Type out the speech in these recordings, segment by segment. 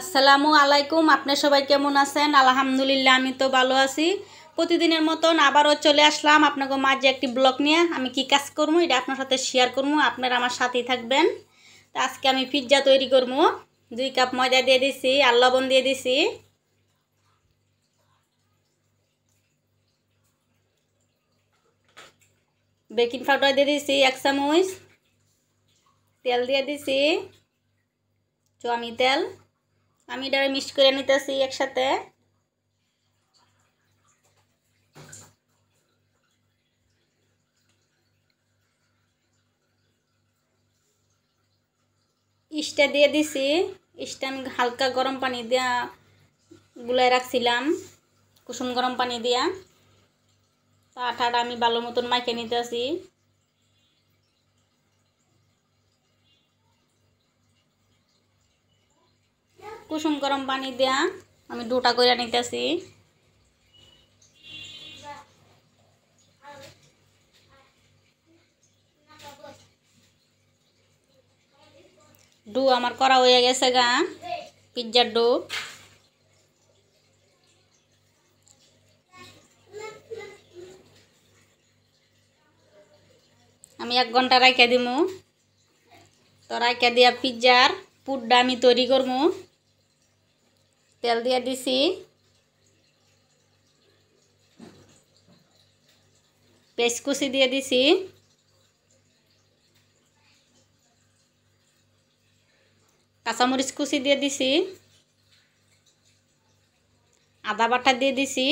আসসালামু আলাইকুম আপনার সবাই কেমন আছেন আলহামদুলিল্লাহ আমি তো ভালো আছি প্রতিদিনের মতন আবারও চলে আসলাম আপনাকে মাঝে একটি ব্লগ নিয়ে আমি কি কাজ করবো এটা আপনার সাথে শেয়ার করবো আপনারা আমার সাথেই থাকবেন তো আজকে আমি পিৎজা তৈরি করবো দুই কাপ ময়দা দিয়ে দিছি আর লবণ দিয়ে দিছি বেকিং পাউডার দিয়ে দিছি এক চামচ তেল দিয়ে দিছি চামি তেল আমি এটা মিক্স করে নিতেছি একসাথে ইস্টা দিয়ে দিছি ইস্টা আমি হালকা গরম পানি দিয়া গুলাই রাখছিলাম কুসুম গরম পানি দিয়া আঠাটা আমি ভালো মতন মাইকে নিতেছি কুসুম গরম পানি দেয়া আমি দুটা করে নিতেছি ডু আমার করা হয়ে গেছে গা পিৎজার ডু আমি এক ঘন্টা রাখিয়া দিমু তো রাখিয়া দিয়া পিৎজার পুরটা আমি তৈরি করবো তেল দিয়ে দিছি পেঁচকুচি দিয়ে দিছি কাঁচামরিচ কুচি দিয়ে দিছি আদা বাটা দিয়ে দিছি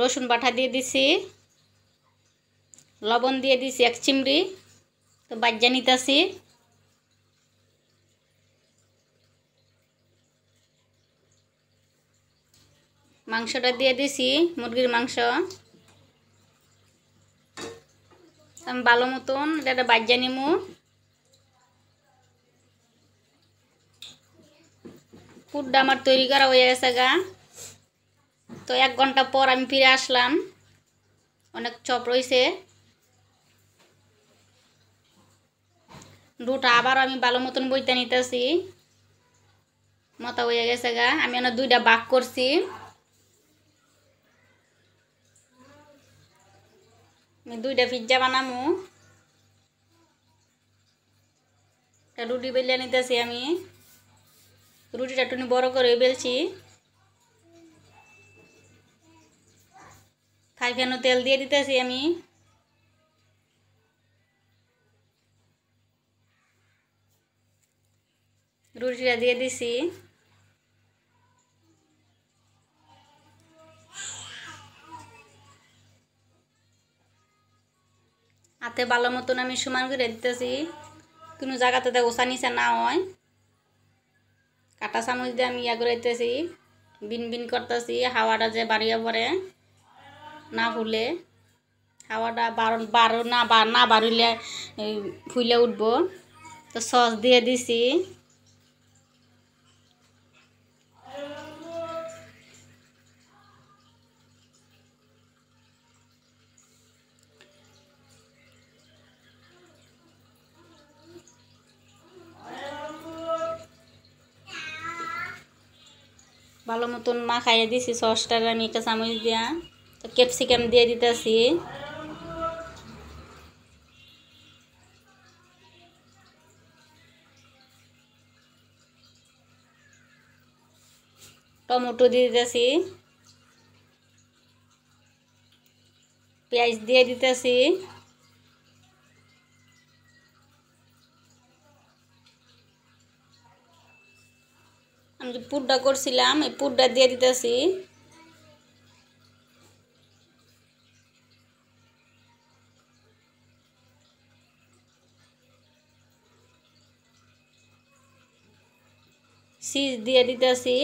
রসুন বাটা দিয়ে দিছি লবণ দিয়ে দিছি এক চিমড়ি তো বাজ্যা নিতেছি মাংসটা দিয়ে দিছি মুরগির মাংস আমি ভালো মতন এটা বাজ্যা নিমু ফুডটা আমার তৈরি করা হয়ে গেছে গা তো এক ঘন্টা পর আমি ফিরে আসলাম অনেক চপ রয়েছে দুটা আবার আমি ভালো মতন বইতে নিতেছি মতা হয়ে গেছে গা আমি অনেক দুইটা বাক করছি দুইটা পিজ্জা বানামো রুটি বেলিয়া নিতেছি আমি রুটিটা একটু বড় করে বেলছি খাইখানো তেল দিয়ে দিতেছি আমি রুটিটা দিয়ে দিছি হাতে ভালো মতন আমি সমান করে দিতেছি কোনো জায়গাতে দেখো নিচে না হয় কাটা চামচ দিয়ে আমি ইয়া করে দিতেছি বিন বিন করতেছি হাওয়াটা যে বাড়িয়ে পড়ে না ফুলে হাওয়াটা বারো বারো না বা না বাড়িলে ফুলে উঠবো তো সস দিয়ে দিছি ভালো মতন মাখাইয়ে দিছি সসটা আমি একটা চামচ দিয়া তো ক্যাপসিকাম দিয়ে দিতেছি টমেটো দিয়ে দিতেছি পেঁয়াজ দিয়ে দিতেছি যে পুরটা করছিলাম এই পুরটা দিয়ে দিতেছি চিজ দিয়ে দিতেছি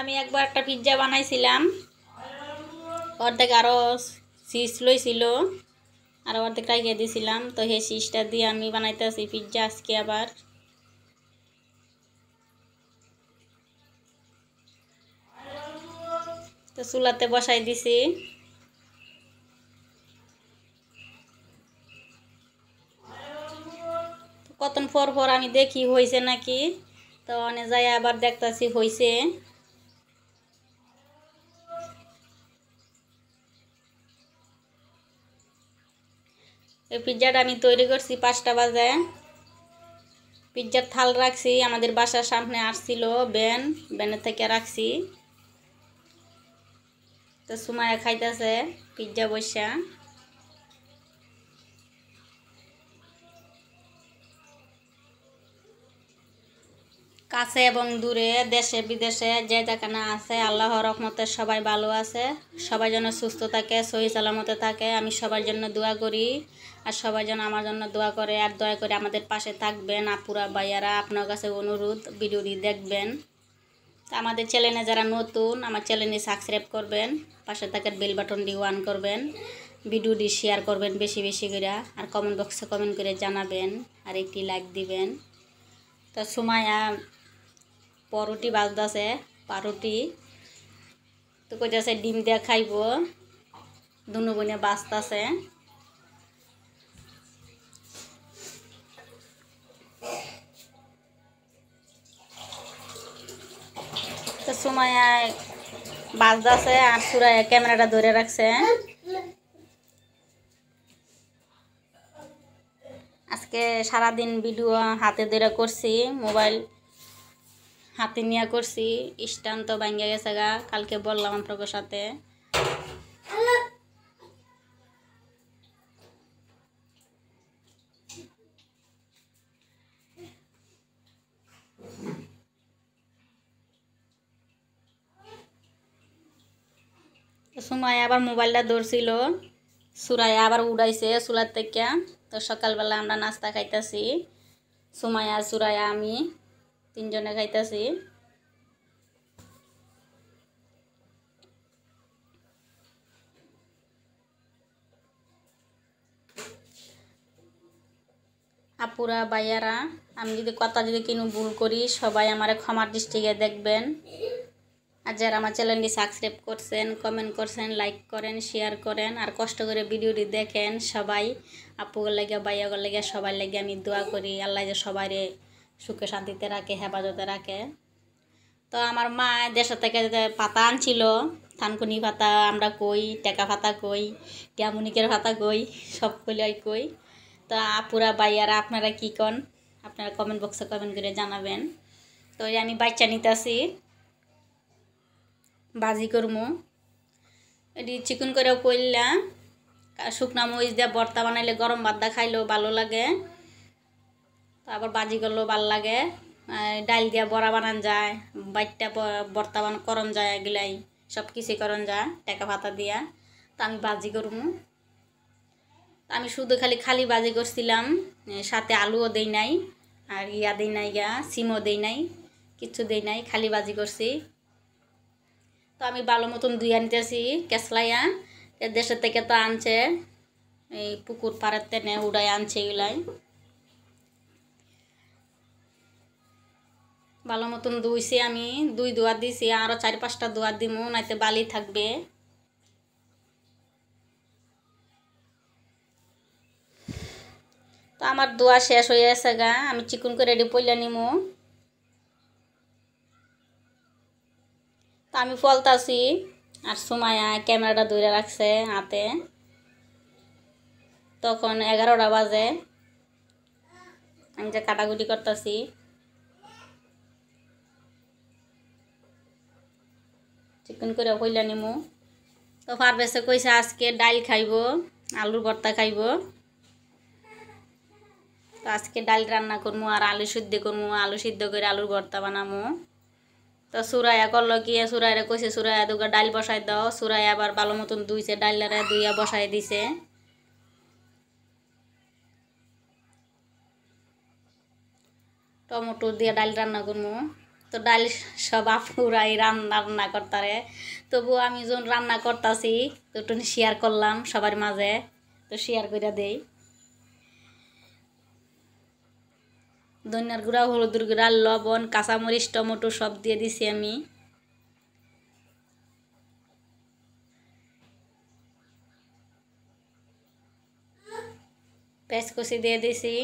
আমি একবার একটা পিৎজা বানাইছিলাম অর্ধেক আরও চিজ লইছিল আর অর্ধেক রাখিয়ে দিয়েছিলাম তো সেই চিজটা দিয়ে আমি বানাইতেছি পিৎজা আজকে আবার তো চুলাতে বসাই দিছি কতন পর পর আমি দেখি হয়েছে নাকি তো অনেক যাই আবার দেখতেছি হয়েছে এই পিৎজাটা আমি তৈরি করছি পাঁচটা বাজে পিৎজার থাল রাখছি আমাদের বাসার সামনে আসছিল ব্যান ব্যানের থেকে রাখছি তো সুমায়া খাইতেছে পিজ্জা বৈশা কাছে এবং দূরে দেশে বিদেশে যে যেখানে আছে আল্লাহ রহমতে সবাই ভালো আছে সবাই যেন সুস্থ থাকে সহি সালামতে থাকে আমি সবার জন্য দোয়া করি আর সবাই যেন আমার জন্য দোয়া করে আর দয়া করে আমাদের পাশে থাকবেন আপুরা ভাইয়ারা আপনার কাছে অনুরোধ ভিডিওটি দেখবেন তা আমাদের চ্যানেলে যারা নতুন আমার চ্যানেলে সাবস্ক্রাইব করবেন পাশে থাকার বেল বাটন দিয়ে ওয়ান করবেন ভিডিওটি শেয়ার করবেন বেশি বেশি করে আর কমেন্ট বক্সে কমেন্ট করে জানাবেন আর একটি লাইক দিবেন তো সুমায়া পরোটি বাজদাছে পারোটি তো কইতাছে ডিম দিয়ে খাইব দুনু বোনে বাজতাছে সময় বাজদাছে আর সুরায় ক্যামেরাটা ধরে রাখছে হ্যাঁ? আজকে সারাদিন ভিডিও হাতে ধরে করছি মোবাইল হাতে নিয়ে করছি স্ট্যান্ড তো ভাঙ্গে গেছে গা কালকে বললাম আপনার সাথে সময় আবার মোবাইলটা ধরছিল সুরাইয়া আবার উড়াইছে সুরার থেকে তো সকালবেলা আমরা নাস্তা খাইতেছি সুমায়া সুরাইয়া আমি তিনজনে খাইতেছি আপুরা বাইয়ারা আমি যদি কথা যদি কিনু ভুল করি সবাই আমার ক্ষমার দৃষ্টিকে দেখবেন আর যারা আমার চ্যানেলটি সাবস্ক্রাইব করছেন কমেন্ট করছেন লাইক করেন শেয়ার করেন আর কষ্ট করে ভিডিওটি দেখেন সবাই আপুগুলো লেগে বাইয়াগুলো লেগে সবার লেগে আমি দোয়া করি আল্লাহ যে সবাই সুখে শান্তিতে রাখে হেফাজতে রাখে তো আমার মা দেশের থেকে পাতা আনছিল থানকুনি পাতা আমরা কই টেকা পাতা কই ক্যামুনিকের পাতা কই সব কলিয়াই কই তো আপুরা বাইয়ারা আপনারা কী কন আপনারা কমেন্ট বক্সে কমেন্ট করে জানাবেন তো আমি বাচ্চা নিতে আসি ভাজি করবো এটি চিকন করেও করলা শুকনা মরিচ দিয়ে বর্তা বানাইলে গরম ভাত দা খাইলেও ভালো লাগে তারপর বাজি করলেও ভালো লাগে ডাল দিয়া বড়া বানান যায় বাইটটা বর্তা বান করন যায় এগুলাই সব কিছুই করন যায় টেকা ভাতা দিয়া তা আমি বাজি করমু আমি শুধু খালি খালি বাজি করছিলাম সাথে আলুও দেই নাই আর ইয়া দেই নাই ইয়া সিমও দেই নাই কিছু দেই নাই খালি বাজি করছি তো আমি ভালো মতন ধুয়ে আনতেছি কেসলাইয়া দেশের থেকে তো আনছে এই পুকুর পাড়ার তেনে উড়াই আনছে এগুলাই ভালো মতন দুইছি আমি দুই দোয়ার দিছি আরও চার পাঁচটা দোয়ার দিমু নাইতে বালি থাকবে তো আমার দোয়া শেষ হয়ে গেছে গা আমি চিকন করে রেডি পইলা নিমো তো আমি ফলতাছি আর সুমায়া ক্যামেরাটা দূরে রাখছে হাতে তখন এগারোটা বাজে আমি যে কাটাকুটি করতেছি চিকন করে কইলা নিমু তো ফার্বেসে কইছে আজকে ডাল খাইব আলুর ভর্তা খাইব তো আজকে ডাল রান্না করবো আর আলু সিদ্ধ করবো আলু সিদ্ধ করে আলুর ভর্তা বানাবো তো সুরায়া করলো গিয়ে সুরাইরে কইছে সুরায়া দুগা ডাল বসাই দাও সুরাই আবার ভালো মতন দুইছে ডাইলারে দুইয়া বসাই দিছে টমেটো দিয়ে ডাল রান্না করবো তো ডাল সব আপুরাই রান্না রান্না করতারে তবু আমি যখন রান্না করতাছি তো শেয়ার করলাম সবার মাঝে তো শেয়ার করে দেই ধনিয়ার গুঁড়া হলুদ গুঁড়া লবণ কাঁচামরিচ টমেটো সব দিয়ে দিছি আমি পেঁয়াজ কুচি দিয়ে দিছি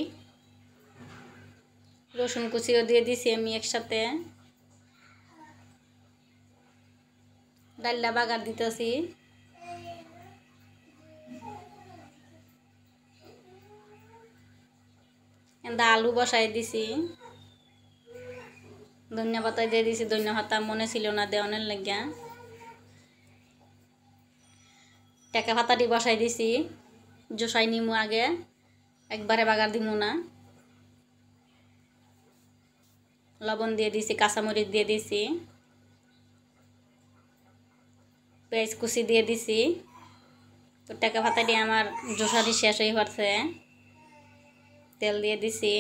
রসুন কুচিও দিয়ে দিছি আমি একসাথে ডাল্লা বাগার দিতেছি কিন্তু আলু বসাই দিছি ধনিয়া পাতায় দিয়ে দিছি ধনিয়া পাতা মনে ছিল না দেওয়ানের লাগিয়া টেকা পাতাটি বসাই দিছি জোসাই নিমু আগে একবারে বাগার দিমু না লবণ দিয়ে দিছি কাঁচামরিচ দিয়ে দিছি পেঁয়াজ কুচি দিয়ে দিছি তো টাকা ভাতাটি আমার জোসারি শেষ হয়ে পড়ছে তেল দিয়ে দিছি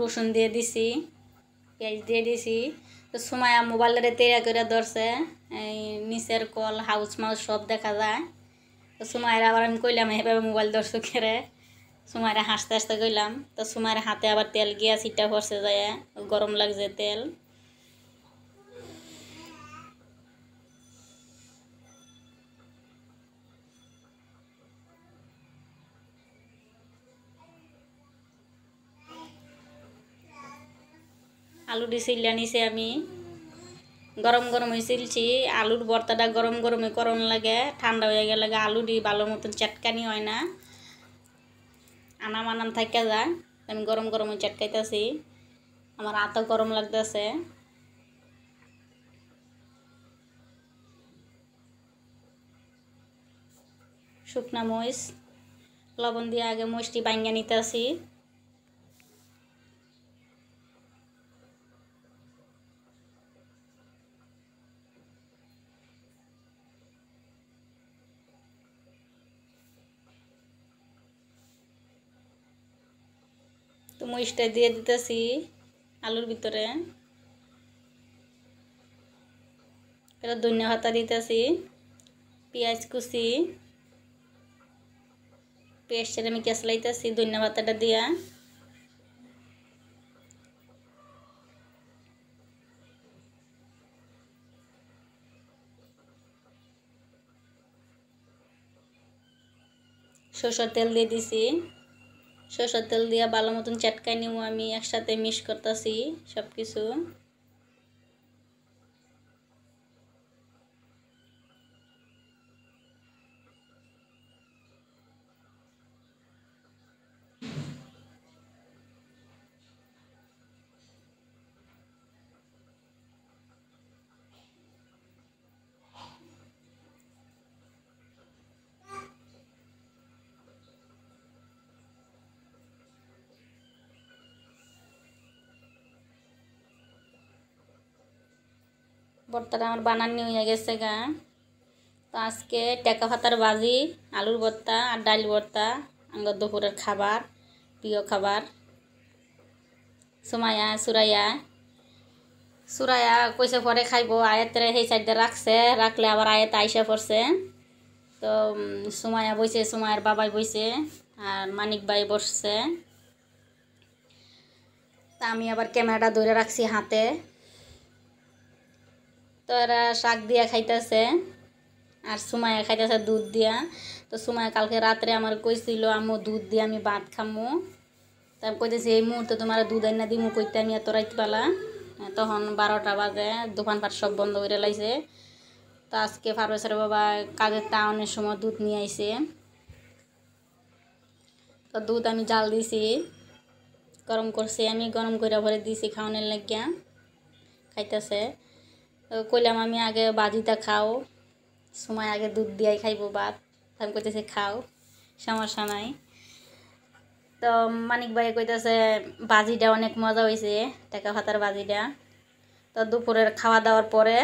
রসুন দিয়ে দিছি পেঁয়াজ দিয়ে দিছি তো সময় মোবাইলের তৈরি করে ধরছে এই নিচের কল হাউস মাউস সব দেখা যায় তো সুমায়ের আবার আমি কইলাম এভাবে মোবাইল দর্শক করে সুমায়ের হাসতে হাসতে কইলাম তো সুমায়ের হাতে আবার তেল গিয়া সিটা পড়ছে যায় গরম লাগছে তেল আলুটি সিল্লা আনিছে আমি গরম হয়ে সিলছি আলুর বর্তাটা গরম গরমে করণ লাগে ঠান্ডা হয়ে গেলে আলুটি ভালো মতন চাটকানি হয় না আনাম আনাম থাকা যায় আমি গরম গরমে চাটকাইতেছি আমার আত গরম লাগতেছে শুকনা মরিচ লবণ দিয়ে আগে মরিচটি বাঙ্গা নিতেছি মরিচটা দিয়ে দিতেছি আলুর ভিতরে এটা ধনিয়া হাতা দিতেছি পেঁয়াজ কুচি পেঁয়াজটা আমি লাইতেছি ধনিয়া ভাতাটা দিয়া সরষের তেল দিয়ে দিছি সরষের তেল দিয়ে ভালো মতন চটকাই নিব আমি একসাথে মিক্স করতেছি সব কিছু ভর্তাটা আমার বানানি হয়ে গেছে গা তো আজকে টেকা ভাতার বাজি আলুর ভর্তা আর ডাল ভর্তা আমার দুপুরের খাবার প্রিয় খাবার সুমায়া সুরাইয়া সুরাইয়া কইসে পরে খাইব আয়াতের সেই সাইডে রাখছে রাখলে আবার আয়াত আইসা পড়ছে তো সুমায়া বইছে সুমায়ার বাবাই বইছে আর মানিক ভাই বসছে তা আমি আবার ক্যামেরাটা ধরে রাখছি হাতে তো এরা শাক দিয়া খাইতেছে আর সুমায়া খাইতেছে দুধ দিয়া তো সুমায়া কালকে রাত্রে আমার কইছিল আমু দুধ দিয়ে আমি ভাত খামু তার কইতেছি এই মুহূর্তে তোমার দুধ আইনা দিমু কইতে আমি এত পালা তখন বারোটা বাজে দোকানপাট সব বন্ধ করে লাইছে তো আজকে ফার্মেসের বাবা কাজের টাউনের সময় দুধ নিয়ে আইছে তো দুধ আমি জাল দিছি গরম করছি আমি গরম করে ভরে দিছি খাওয়ানোর লাগিয়া খাইতেছে কইলাম আমি আগে বাজিটা খাও সময় আগে দুধ দিয়াই খাইবো বাদ আমি কইতেছে খাও সমস্যা নাই তো মানিক ভাই কইতেছে বাজিটা অনেক মজা হয়েছে টাকা ভাতার বাজিটা তো দুপুরের খাওয়া দাওয়ার পরে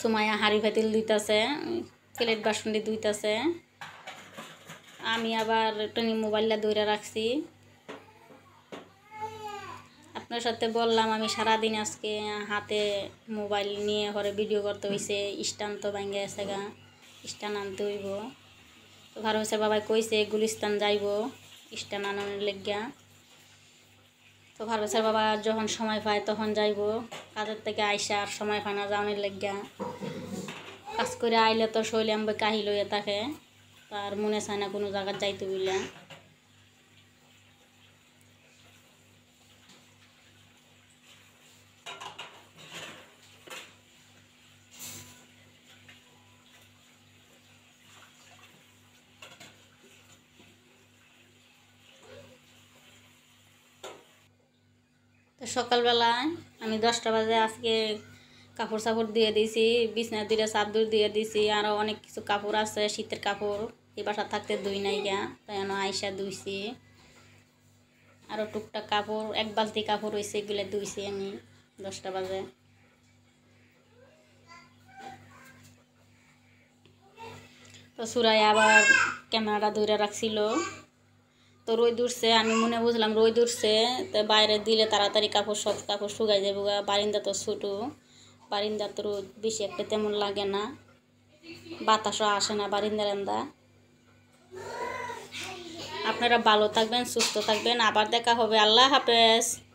সুমাইয়া হাঁড়ি ফাতিল দিতেছে প্লেট বাসন দিয়ে আমি আবার একটু মোবাইলটা ধরে রাখছি ওর সাথে বললাম আমি সারাদিন আজকে হাতে মোবাইল নিয়ে ঘরে ভিডিও করতে হয়েছে স্টান তো ভাঙ্গে আসে গা স্টান আনতে হইব তো হয়েছে বাবাই কইছে গুলিস্তান যাইব স্টান আনানোর লেগা তো ভারবেশের বাবা যখন সময় পায় তখন যাইব কাজের থেকে আইসা আর সময় পায় না যাওয়ানোর লেগা কাজ করে আইলে তো শৈলাম কাহি লইয়া থাকে তার মনে চায় না কোনো জায়গায় যাইতে বুঝলাম তো সকালবেলায় আমি দশটা বাজে আজকে কাপড় সাপড় দিয়ে দিয়েছি বিছনা দুইটা চাদর দিয়ে দিয়েছি আরও অনেক কিছু কাপড় আছে শীতের কাপড় এই বাসা থাকতে দুই নাই গা তাই আইসা ধুইছি আরও টুকটাক কাপড় এক বালতি কাপড় হয়েছে এগুলো ধুইছি আমি দশটা বাজে তো সুরাই আবার ক্যামেরাটা ধরে রাখছিল তো রোদ উঠছে আমি মনে বুঝলাম রোদ উঠছে তো বাইরে দিলে তাড়াতাড়ি কাপড় সব কাপড় শুকাই যাবে বারিন্দা তো ছোটো বারিন্দা তো রোদ বেশি একটা তেমন লাগে না বাতাসও আসে না বারিন্দা রান্দা আপনারা ভালো থাকবেন সুস্থ থাকবেন আবার দেখা হবে আল্লাহ হাফেজ